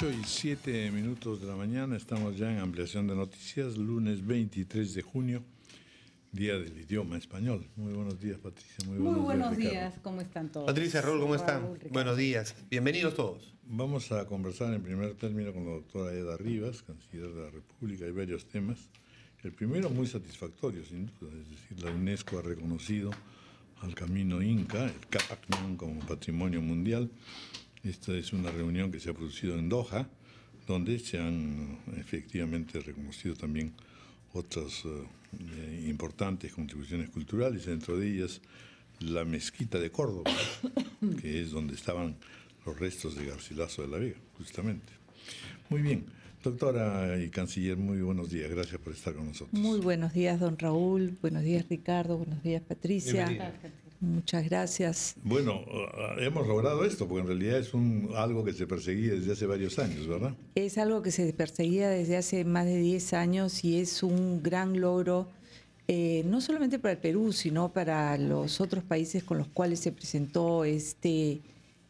8 y 7 minutos de la mañana, estamos ya en ampliación de noticias, lunes 23 de junio, Día del Idioma Español. Muy buenos días, Patricia. Muy buenos, Muy buenos días, ¿cómo están todos? Patricia, Raúl, ¿cómo están? buenos días, bienvenidos todos. Vamos a conversar en primer término con la doctora Eda Rivas, canciller de la República, hay varios temas. El primero muy satisfactorio, sin duda, es decir, la UNESCO ha reconocido al camino Inca, el Capacman como patrimonio mundial. Esta es una reunión que se ha producido en Doha, donde se han efectivamente reconocido también otras eh, importantes contribuciones culturales, dentro de ellas la mezquita de Córdoba, que es donde estaban los restos de Garcilaso de la Vega, justamente. Muy bien. Doctora y canciller, muy buenos días. Gracias por estar con nosotros. Muy buenos días, don Raúl. Buenos días, Ricardo. Buenos días, Patricia. Muchas gracias. Bueno, eh, hemos logrado esto, porque en realidad es un, algo que se perseguía desde hace varios años, ¿verdad? Es algo que se perseguía desde hace más de 10 años y es un gran logro, eh, no solamente para el Perú, sino para los otros países con los cuales se presentó este,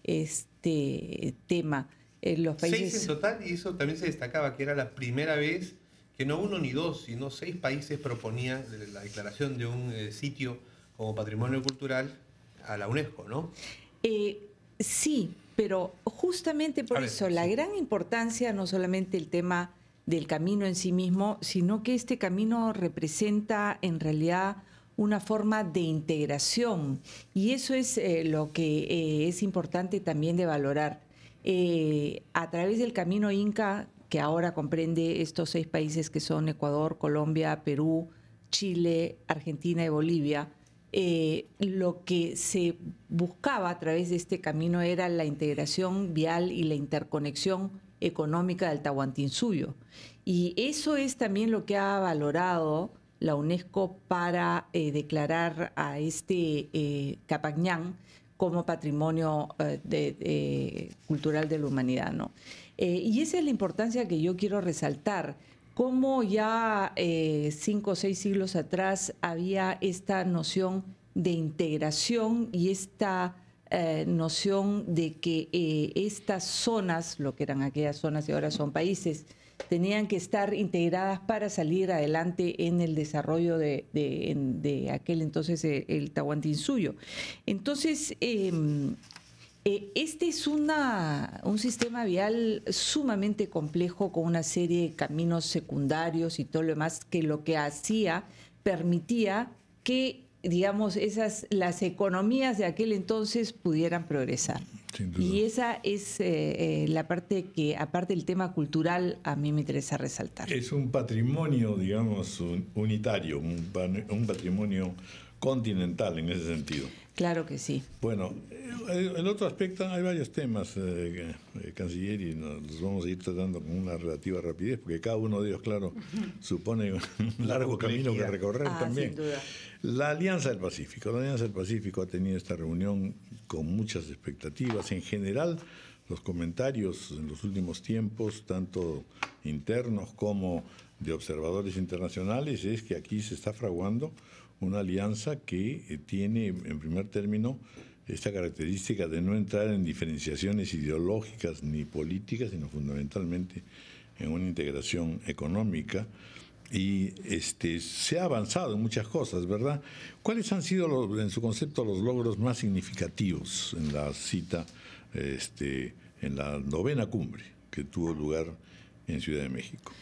este tema. Eh, los países... Seis en total, y eso también se destacaba, que era la primera vez que no uno ni dos, sino seis países proponían la declaración de un sitio como patrimonio cultural a la UNESCO, ¿no? Eh, sí, pero justamente por eso la gran importancia, no solamente el tema del camino en sí mismo, sino que este camino representa en realidad una forma de integración y eso es eh, lo que eh, es importante también de valorar. a través del camino Inca, que ahora comprende estos seis países que son Ecuador, Colombia, Perú, Chile, Argentina y Bolivia, eh, lo que se buscaba a través de este camino era la integración vial y la interconexión económica del Tahuantinsuyo. Y eso es también lo que ha valorado la UNESCO para eh, declarar a este eh, Capañán como patrimonio eh, cultural de la humanidad. y esa es la importancia que yo quiero resaltar cómo ya eh, cinco o seis siglos atrás había esta noción de integración y esta eh, noción de que eh, estas zonas, lo que eran aquellas zonas y ahora son países, tenían que estar integradas para salir adelante en el desarrollo de, aquel entonces el, Tahuantinsuyo. Entonces, em, eh, este es una, un sistema vial sumamente complejo con una serie de caminos secundarios y todo lo demás que lo que hacía permitía que digamos esas las economías de aquel entonces pudieran progresar y esa es eh, eh, la parte que aparte del tema cultural a mí me interesa resaltar es un patrimonio digamos unitario un patrimonio continental en ese sentido Claro que sí. Bueno, eh, el otro aspecto, hay varios temas, eh, eh, canciller, y nos vamos a ir tratando con una relativa rapidez, porque cada uno de ellos, claro, supone un largo camino que recorrer ah, también. La Alianza del Pacífico. La Alianza del Pacífico ha tenido esta reunión con muchas expectativas. En general, los comentarios en los últimos tiempos, tanto internos como de observadores internacionales, es que aquí se está fraguando una alianza que eh, tiene, en primer término, esta característica de no entrar en diferenciaciones ideológicas ni políticas, sino fundamentalmente en una integración económica. Y este, se ha avanzado en muchas cosas, ¿verdad? ¿Cuáles han sido, en su concepto, los logros más significativos en la cita, este, en la novena cumbre que tuvo lugar en Ciudad de México?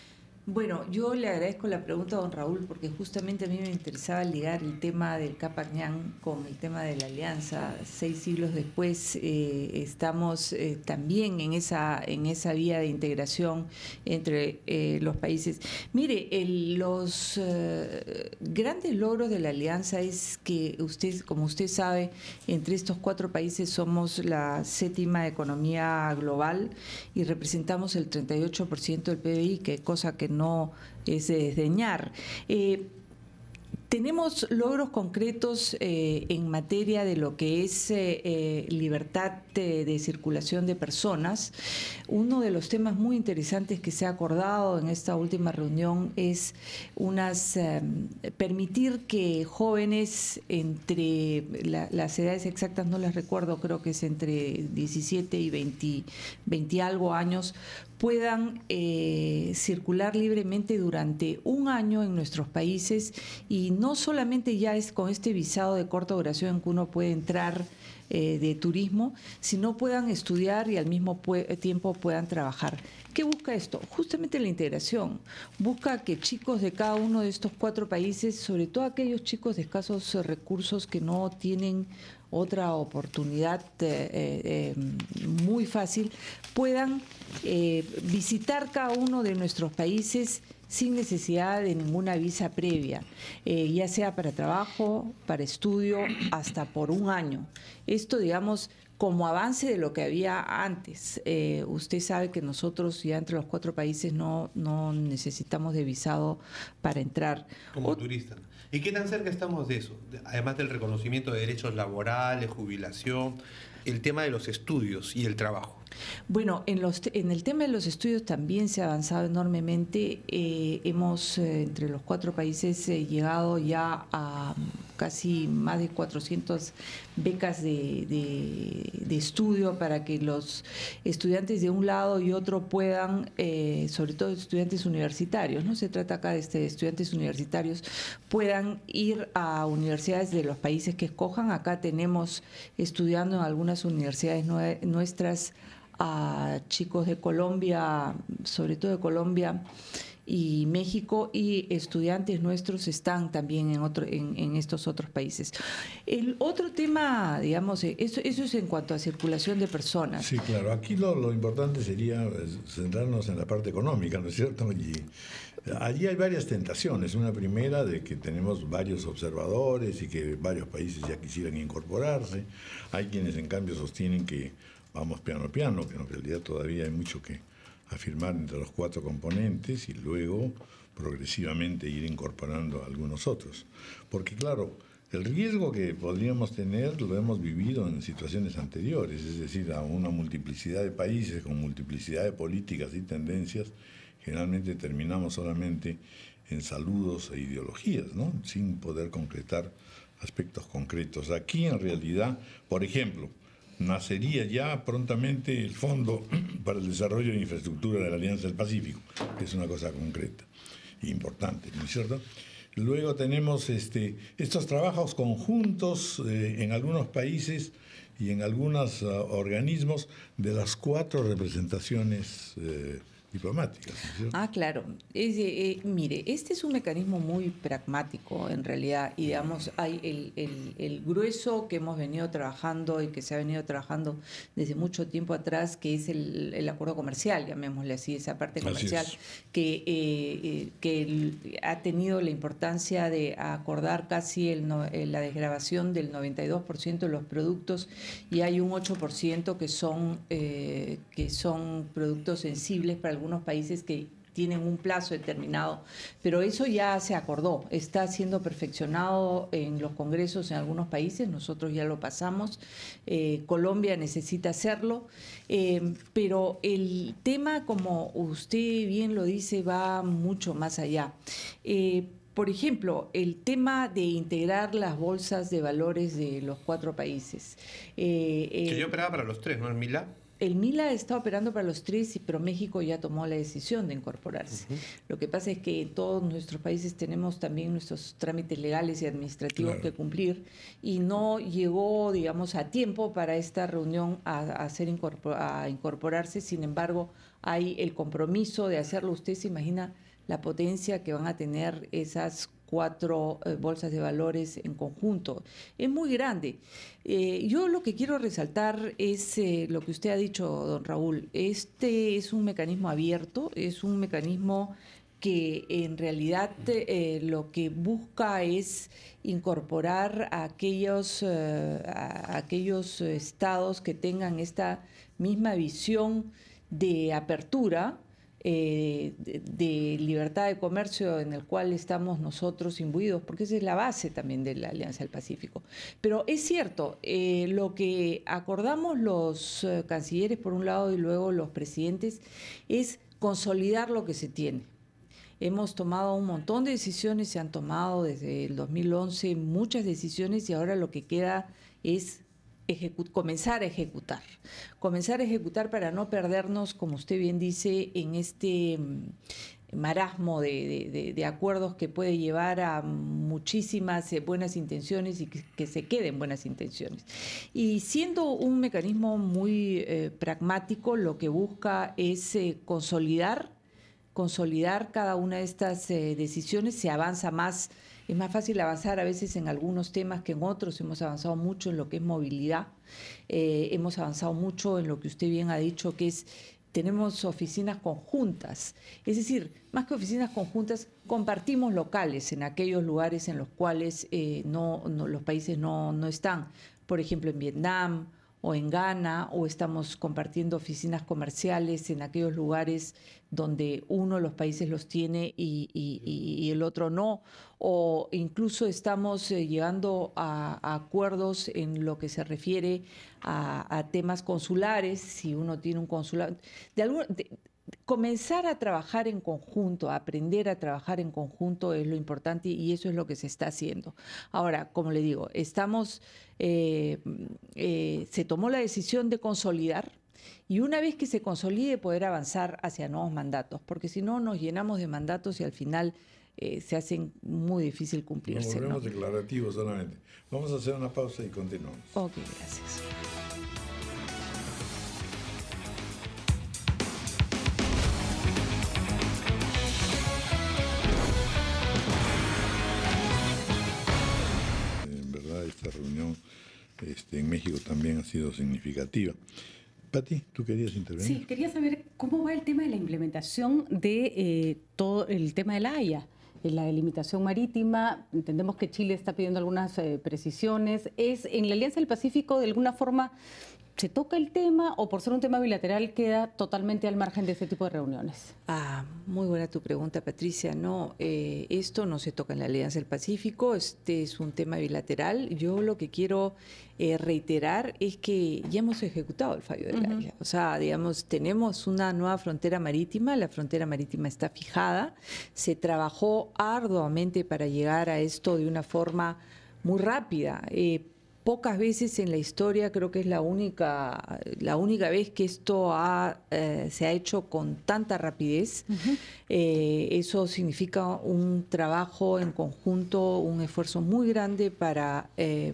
Bueno, yo le agradezco la pregunta a don Raúl porque justamente a mí me interesaba ligar el tema del Capañán con el tema de la alianza. Seis siglos después eh, estamos eh, también en esa, en esa vía de integración entre eh, los países. Mire, los grandes logros de la alianza es que usted, como usted sabe, entre estos cuatro países somos la séptima economía global y representamos el 38% del PBI, que cosa que no no es eh, desdeñar. Eh, tenemos logros concretos eh, en materia de lo que es libertad de, circulación de personas. Uno de los temas muy interesantes que se ha acordado en esta última reunión es unas permitir que jóvenes entre las edades exactas no las recuerdo, creo que es entre 17 y 20, 20 algo años puedan eh, circular libremente durante un año en nuestros países y no solamente ya es con este visado de corta duración que uno puede entrar eh, de turismo, sino puedan estudiar y al mismo tiempo puedan trabajar. ¿Qué busca esto? Justamente la integración. Busca que chicos de cada uno de estos cuatro países, sobre todo aquellos chicos de escasos recursos que no tienen otra oportunidad eh, eh, muy fácil, puedan eh, visitar cada uno de nuestros países sin necesidad de ninguna visa previa, ya sea para trabajo, para estudio, hasta por un año. Esto, digamos, como avance de lo que había antes. Eh, usted sabe que nosotros ya entre los cuatro países no, no necesitamos de visado para entrar. Como turista. ¿Y qué tan cerca estamos de eso? Además del reconocimiento de derechos laborales, jubilación, el tema de los estudios y el trabajo. Bueno, en, los, en el tema de los estudios también se ha avanzado enormemente. Eh, hemos, eh, entre los cuatro países, llegado ya a casi más de 400 becas de, estudio para que los estudiantes de un lado y otro puedan, eh, sobre todo estudiantes universitarios, no se trata acá de este, estudiantes universitarios, puedan ir a universidades de los países que escojan. Acá tenemos estudiando en algunas universidades nuestras a chicos de Colombia, sobre todo de Colombia, y México y estudiantes nuestros están también en, otro, en, estos otros países. El otro tema, digamos, eh, eso, eso es en cuanto a circulación de personas. Sí, claro. Aquí lo, lo importante sería pues, centrarnos en la parte económica, ¿no es cierto? Y allí hay varias tentaciones. Una primera de que tenemos varios observadores y que varios países ya quisieran incorporarse. Hay quienes en cambio sostienen que vamos piano a piano, que en realidad todavía hay mucho que, afirmar entre los cuatro componentes y luego progresivamente ir incorporando algunos otros. Porque claro, el riesgo que podríamos tener lo hemos vivido en situaciones anteriores, es decir, a una multiplicidad de países con multiplicidad de políticas y tendencias, generalmente terminamos solamente en saludos e ideologías, ¿no? sin poder concretar aspectos concretos. Aquí en realidad, por ejemplo, nacería ya prontamente el Fondo para el Desarrollo de Infraestructura de la Alianza del Pacífico, que es una cosa concreta e importante, ¿no es cierto? Luego tenemos este, estos trabajos conjuntos eh, en algunos países y en algunos ah, organismos de las cuatro representaciones. Eh, ah, claro. Eh, eh, mire, este es un mecanismo muy pragmático en realidad y digamos, hay el, grueso que hemos venido trabajando y que se ha venido trabajando desde mucho tiempo atrás, que es el, acuerdo comercial, llamémosle así, esa parte comercial, que, eh, ha tenido la importancia de acordar casi la desgrabación del 92% de los productos y hay un 8% que son, que son productos sensibles para algunos algunos países que tienen un plazo determinado, pero eso ya se acordó, está siendo perfeccionado en los congresos en algunos países, nosotros ya lo pasamos, eh, Colombia necesita hacerlo, eh, pero el tema, como usted bien lo dice, va mucho más allá. Eh, por ejemplo, el tema de integrar las bolsas de valores de los cuatro países. que yo operaba para los tres, ¿no, Mila? el MILA está operando para los tres, pero México ya tomó la decisión de incorporarse. Lo que pasa es que en todos nuestros países tenemos también nuestros trámites legales y administrativos que cumplir y no llegó, digamos, a tiempo para esta reunión a, a incorporarse. Sin embargo, hay el compromiso de hacerlo. Usted se imagina la potencia que van a tener esas cuatro eh, bolsas de valores en conjunto. Es muy grande. Eh, yo lo que quiero resaltar es eh, lo que usted ha dicho, don Raúl. Este es un mecanismo abierto, es un mecanismo que en realidad lo que busca es incorporar aquellos, a aquellos estados que tengan esta misma visión de apertura eh, de, libertad de comercio en el cual estamos nosotros imbuidos, porque esa es la base también de la Alianza del Pacífico. Pero es cierto, eh, lo que acordamos los eh, cancilleres por un lado y luego los presidentes es consolidar lo que se tiene. Hemos tomado un montón de decisiones, se han tomado desde el 2011 muchas decisiones y ahora lo que queda es comenzar a ejecutar, comenzar a ejecutar para no perdernos, como usted bien dice, en este mm, marasmo de, acuerdos que puede llevar a muchísimas eh, buenas intenciones y que, se queden buenas intenciones. Y siendo un mecanismo muy eh, pragmático, lo que busca es eh, consolidar, consolidar cada una de estas decisiones, se avanza más es más fácil avanzar a veces en algunos temas que en otros. Hemos avanzado mucho en lo que es movilidad, eh, hemos avanzado mucho en lo que usted bien ha dicho, que es tenemos oficinas conjuntas. Es decir, más que oficinas conjuntas, compartimos locales en aquellos lugares en los cuales eh, no, los países no, no están. Por ejemplo, en Vietnam o en Ghana o estamos compartiendo oficinas comerciales en aquellos lugares donde uno de los países los tiene y, el otro no, o incluso estamos eh, llegando a, acuerdos en lo que se refiere a, temas consulares, si uno tiene un consulado. De, algún, comenzar a trabajar en conjunto, a aprender a trabajar en conjunto es lo importante y eso es lo que se está haciendo. Ahora, como le digo, estamos, eh, eh, se tomó la decisión de consolidar y una vez que se consolide poder avanzar hacia nuevos mandatos, porque si no nos llenamos de mandatos y al final eh, se hacen muy difícil cumplirse. Nos volvemos declarativos solamente. Vamos a hacer una pausa y continuamos. Ok, gracias. esta reunión este, en México también ha sido significativa. Pati, tú querías intervenir. Sí, quería saber cómo va el tema de la implementación de eh, todo el tema de la Haya la delimitación marítima. Entendemos que Chile está pidiendo algunas eh, precisiones. ¿Es en la Alianza del Pacífico de alguna forma ¿Se toca el tema o por ser un tema bilateral queda totalmente al margen de este tipo de reuniones? Ah, muy buena tu pregunta, Patricia. No, eh, esto no se toca en la Alianza del Pacífico, este es un tema bilateral. Yo lo que quiero eh, reiterar es que ya hemos ejecutado el fallo de la O sea, digamos, tenemos una nueva frontera marítima, la frontera marítima está fijada, se trabajó arduamente para llegar a esto de una forma muy rápida. Eh, pocas veces en la historia, creo que es la única, la única vez que esto eh, se ha hecho con tanta rapidez. Eh, eso significa un trabajo en conjunto, un esfuerzo muy grande para... Eh,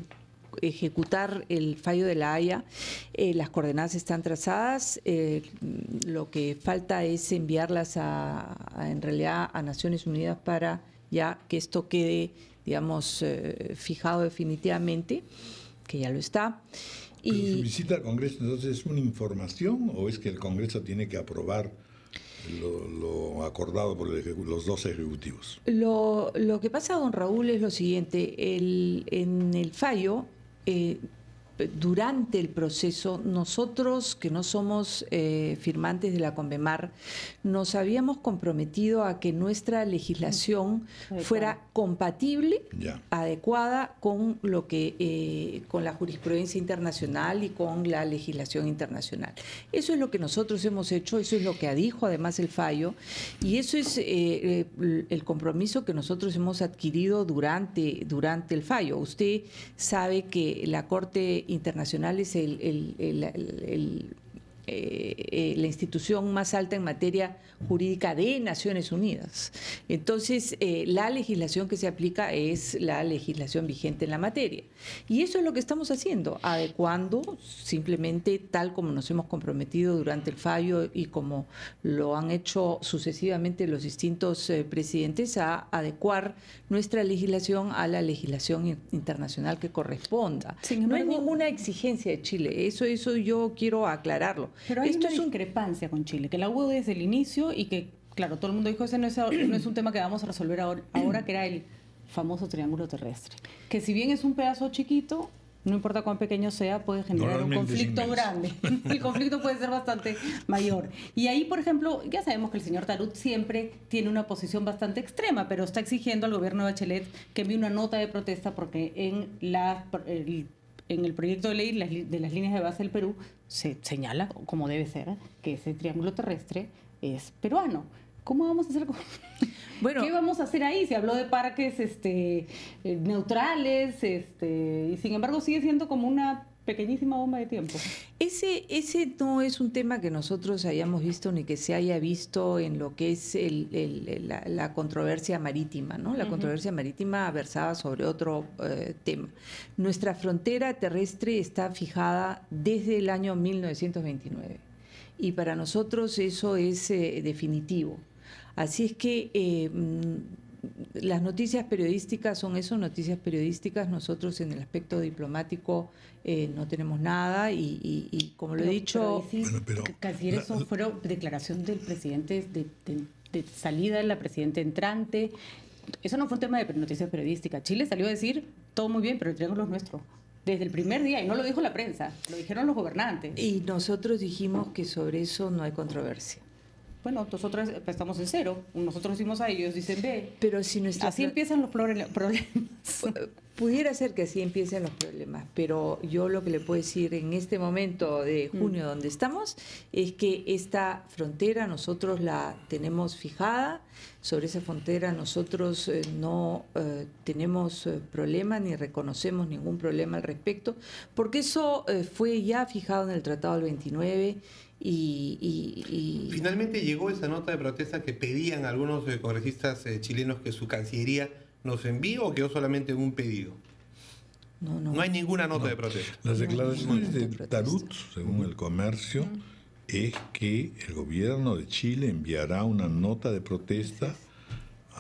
ejecutar el fallo de la Haya. las coordenadas están trazadas. lo que falta es enviarlas a, en realidad a Naciones Unidas para ya que esto quede, digamos, fijado definitivamente que ya lo está. Y... visita al Congreso entonces es una información o es que el Congreso tiene que aprobar lo, acordado por los dos ejecutivos? Lo, lo, que pasa, don Raúl, es lo siguiente. El, en el fallo eh, durante el proceso, nosotros que no somos eh, firmantes de la CONVEMAR, nos habíamos comprometido a que nuestra legislación fuera compatible, adecuada con lo que eh, con la jurisprudencia internacional y con la legislación internacional. Eso es lo que nosotros hemos hecho, eso es lo que dijo además el fallo y eso es eh, el compromiso que nosotros hemos adquirido durante, durante el fallo. Usted sabe que la Corte internacionales el, el, el, eh, eh, la institución más alta en materia jurídica de Naciones Unidas. Entonces, eh, la legislación que se aplica es la legislación vigente en la materia. Y eso es lo que estamos haciendo, adecuando simplemente tal como nos hemos comprometido durante el fallo y como lo han hecho sucesivamente los distintos presidentes, a adecuar nuestra legislación a la legislación internacional que corresponda. no hay ninguna exigencia de Chile, eso, eso yo quiero aclararlo. Pero hay Esto es una discrepancia con Chile, que la hubo desde el inicio y que, claro, todo el mundo dijo, ese no es, un tema que vamos a resolver ahora, ahora, que era el famoso triángulo terrestre. Que si bien es un pedazo chiquito, no importa cuán pequeño sea, puede generar un conflicto grande. el conflicto puede ser bastante mayor. Y ahí, por ejemplo, ya sabemos que el señor Tarut siempre tiene una posición bastante extrema, pero está exigiendo al gobierno de Bachelet que envíe una nota de protesta porque en la, en el proyecto de ley de las líneas de base del Perú se señala, como debe ser, que ese triángulo terrestre es peruano. ¿Cómo vamos a hacer? Bueno, ¿Qué vamos a hacer ahí? Se habló de parques este, eh, neutrales, este, y sin embargo sigue siendo como una pequeñísima bomba de tiempo. Ese, ese no es un tema que nosotros hayamos visto ni que se haya visto en lo que es la, controversia marítima, ¿no? La controversia marítima versaba sobre otro eh, tema. Nuestra frontera terrestre está fijada desde el año 1929 y para nosotros eso es eh, definitivo. Así es que eh, las noticias periodísticas son eso, noticias periodísticas. Nosotros en el aspecto diplomático eh, no tenemos nada y, como lo he dicho... casi eso fue fueron declaración del presidente de, salida de la presidenta entrante. Eso no fue un tema de noticias periodísticas. Chile salió a decir, todo muy bien, pero el triángulo es nuestro desde el primer día, y no lo dijo la prensa, lo dijeron los gobernantes. Y nosotros dijimos que sobre eso no hay controversia bueno, nosotros estamos en cero, nosotros decimos a ellos, dicen B. Pero si nuestra... Así empiezan los problemas. Pudiera ser que así empiecen los problemas, pero yo lo que le puedo decir en este momento de mm. junio donde estamos es que esta frontera nosotros la tenemos fijada, sobre esa frontera nosotros eh, no eh, tenemos eh, problema ni reconocemos ningún problema al respecto, porque eso fue ya fijado en el Tratado del 29 y, Finalmente llegó esa nota de protesta que pedían algunos eh, congresistas eh, chilenos que su Cancillería nos envíe o quedó solamente un pedido. No, no, no hay ninguna nota de protesta. Las declaraciones de, Tarut, según el mm. comercio, mm. es que el gobierno de Chile enviará una nota de protesta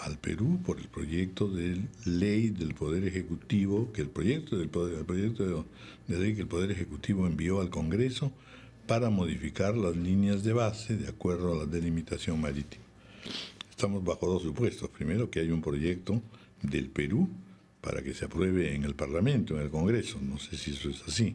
al Perú por el proyecto de ley del Poder Ejecutivo, que el proyecto, del el proyecto de ley que el Poder Ejecutivo envió al Congreso para modificar las líneas de base de acuerdo a la delimitación marítima. Estamos bajo dos supuestos. Primero, que hay un proyecto del Perú para que se apruebe en el Parlamento, en el Congreso. No sé si eso es así.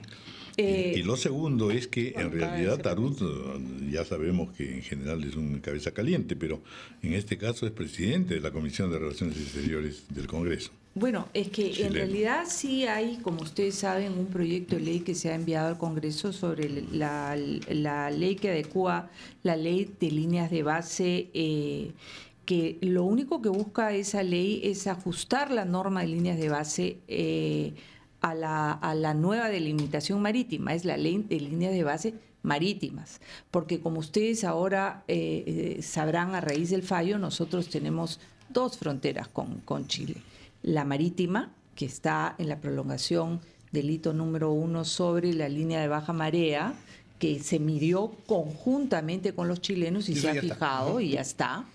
y, eh, lo segundo es que en realidad Tarut, eh, ya sabemos que en general es un cabeza caliente, pero en este caso es presidente de la Comisión de Relaciones Exteriores del Congreso. Bueno, es que en realidad sí hay, como ustedes saben, un proyecto de ley que se ha enviado al Congreso sobre la, ley que adecua la ley de líneas de base. Eh, que lo único que busca esa ley es ajustar la norma de líneas de base eh, a, la, nueva delimitación marítima, es la ley de líneas de base marítimas, porque como ustedes ahora eh, sabrán a raíz del fallo, nosotros tenemos dos fronteras con Chile la marítima, que está en la prolongación del hito número uno sobre la línea de baja marea, que se midió conjuntamente con los chilenos y, se ha fijado y ya está.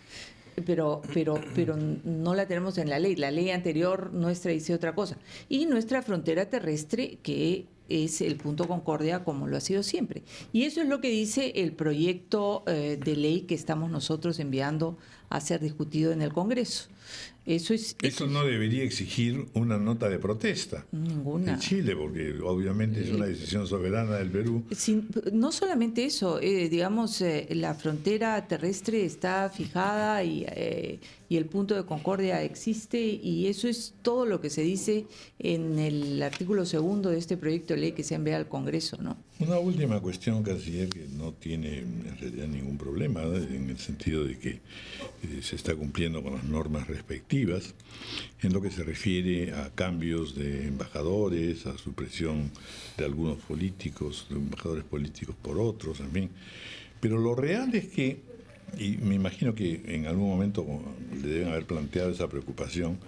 Pero, pero, pero no la tenemos en la ley. La ley anterior nuestra dice otra cosa. Y nuestra frontera terrestre, que es el punto concordia como lo ha sido siempre. Y eso es lo que dice el proyecto eh, de ley que estamos nosotros enviando a ser discutido en el Congreso. Eso, es, eh, eso, no debería exigir una nota de protesta. Ninguna. En Chile, porque obviamente es eh, una decisión soberana del Perú. no solamente eso, eh, digamos, la frontera terrestre está fijada y y el punto de concordia existe y eso es todo lo que se dice en el artículo segundo de este proyecto de ley que se envía al Congreso, ¿no? Una última cuestión, canciller, que no tiene en realidad ningún problema ¿eh? en el sentido de que eh, se está cumpliendo con las normas respectivas en lo que se refiere a cambios de embajadores, a supresión de algunos políticos, de embajadores políticos por otros, también. Pero lo real es que y me imagino que en algún momento le deben haber planteado esa preocupación,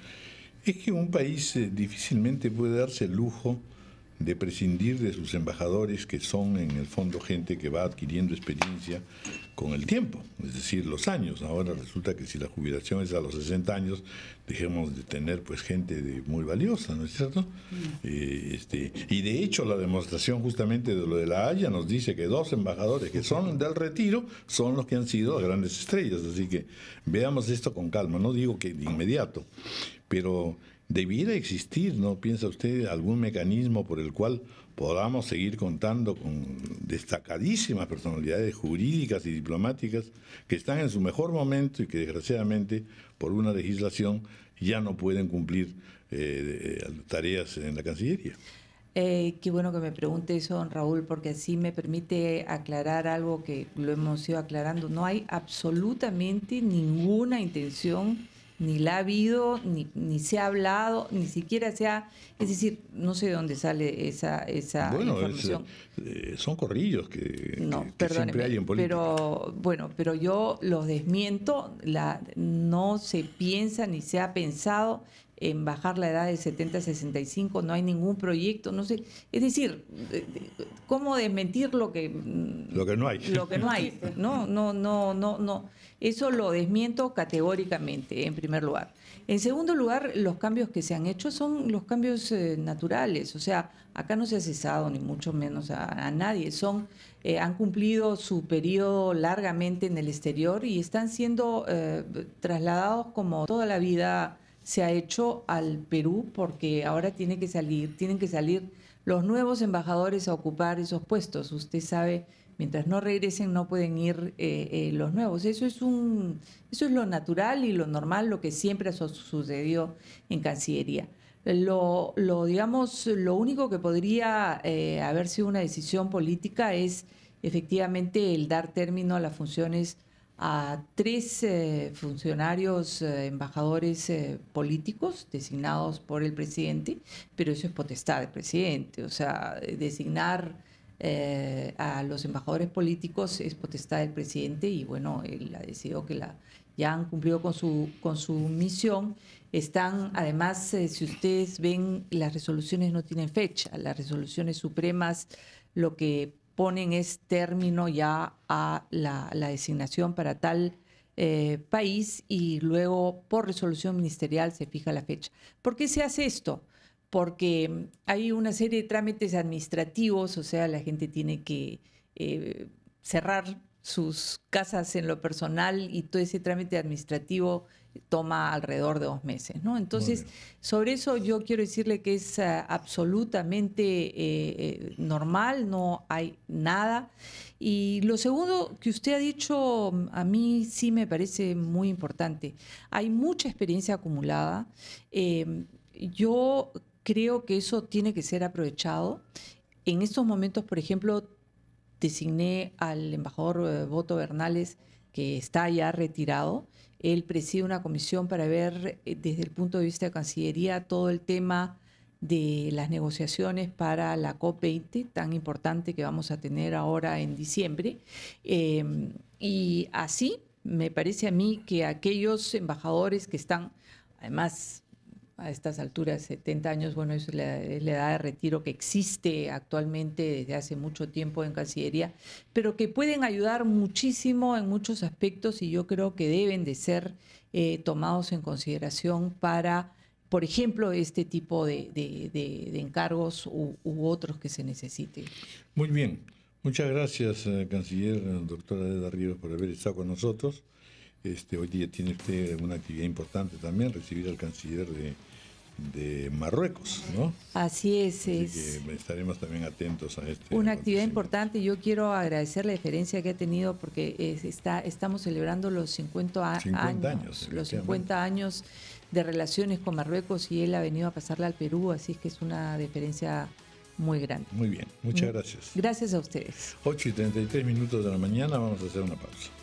es que un país eh, difícilmente puede darse el lujo de prescindir de sus embajadores, que son en el fondo gente que va adquiriendo experiencia con el tiempo, es decir, los años. Ahora resulta que si la jubilación es a los 60 años, dejemos de tener pues gente de, muy valiosa, ¿no es cierto? Mm. Eh, este, y de hecho la demostración justamente de lo de la Haya nos dice que dos embajadores que son del retiro son los que han sido grandes estrellas, así que veamos esto con calma, no digo que de inmediato, pero debiera existir, ¿no piensa usted, algún mecanismo por el cual podamos seguir contando con destacadísimas personalidades jurídicas y diplomáticas que están en su mejor momento y que desgraciadamente por una legislación ya no pueden cumplir eh, eh, tareas en la Cancillería? Eh, qué bueno que me pregunte eso, don Raúl, porque así me permite aclarar algo que lo hemos ido aclarando. No hay absolutamente ninguna intención ni la ha habido, ni, se ha hablado, ni siquiera se ha... Es decir, no sé de dónde sale esa, esa bueno, información. Eh, son corrillos que, siempre hay en política. Pero, bueno, pero yo los desmiento, la, no se piensa ni se ha pensado en bajar la edad de 70 a 65, no hay ningún proyecto, no sé. Es decir, ¿cómo desmentir lo que mm, lo que no hay? Lo que no hay. No, no, no, no, no. Eso lo desmiento categóricamente en primer lugar. En segundo lugar, los cambios que se han hecho son los cambios eh, naturales, o sea, acá no se ha cesado ni mucho menos a, nadie, son eh, han cumplido su periodo largamente en el exterior y están siendo eh, trasladados como toda la vida se ha hecho al Perú porque ahora tiene que salir, tienen que salir los nuevos embajadores a ocupar esos puestos. Usted sabe, mientras no regresen no pueden ir eh, eh, los nuevos. Eso es un, eso es lo natural y lo normal, lo que siempre sucedió en Cancillería. Lo, lo digamos, lo único que podría eh, haber sido una decisión política es efectivamente el dar término a las funciones a tres eh, funcionarios eh, embajadores eh, políticos designados por el presidente, pero eso es potestad del presidente, o sea, designar a los embajadores políticos es potestad del presidente y bueno, él ha decidido que la, ya han cumplido con su, con su misión. Están, además, si ustedes ven, las resoluciones no tienen fecha, las resoluciones supremas lo que ponen ese término ya a la, designación para tal eh, país y luego por resolución ministerial se fija la fecha. ¿Por qué se hace esto? Porque hay una serie de trámites administrativos, o sea, la gente tiene que eh, cerrar sus casas en lo personal y todo ese trámite administrativo toma alrededor de dos meses. ¿no? Entonces, sobre eso yo quiero decirle que es eh, absolutamente eh, eh, normal, no hay nada. Y lo segundo que usted ha dicho a mí sí me parece muy importante. Hay mucha experiencia acumulada. Em, yo creo que eso tiene que ser aprovechado. En estos momentos, por ejemplo, designé al embajador Boto Bernales que está ya retirado, él preside una comisión para ver eh, desde el punto de vista de Cancillería todo el tema de las negociaciones para la COP20, tan importante que vamos a tener ahora en diciembre. Eh, y así me parece a mí que aquellos embajadores que están, además, a estas alturas, 70 años, bueno, es la, edad de retiro que existe actualmente desde hace mucho tiempo en Cancillería, pero que pueden ayudar muchísimo en muchos aspectos y yo creo que deben de ser eh, tomados en consideración para, por ejemplo, este tipo de, encargos u, otros que se necesiten. Muy bien. Muchas gracias, eh, canciller, doctora Eda Ríos, por haber estado con nosotros. Este, hoy día tiene usted una actividad importante también, recibir al canciller de, Marruecos, ¿no? Así es. Que estaremos también atentos a este. Una actividad importante. Yo quiero agradecer la diferencia que ha tenido porque está, estamos celebrando los 50, años, los 50 años de relaciones con Marruecos y él ha venido a pasarla al Perú, así es que es una diferencia muy grande. Muy bien, muchas mm. gracias. Gracias a ustedes. 8 y 33 minutos de la mañana, vamos a hacer una pausa.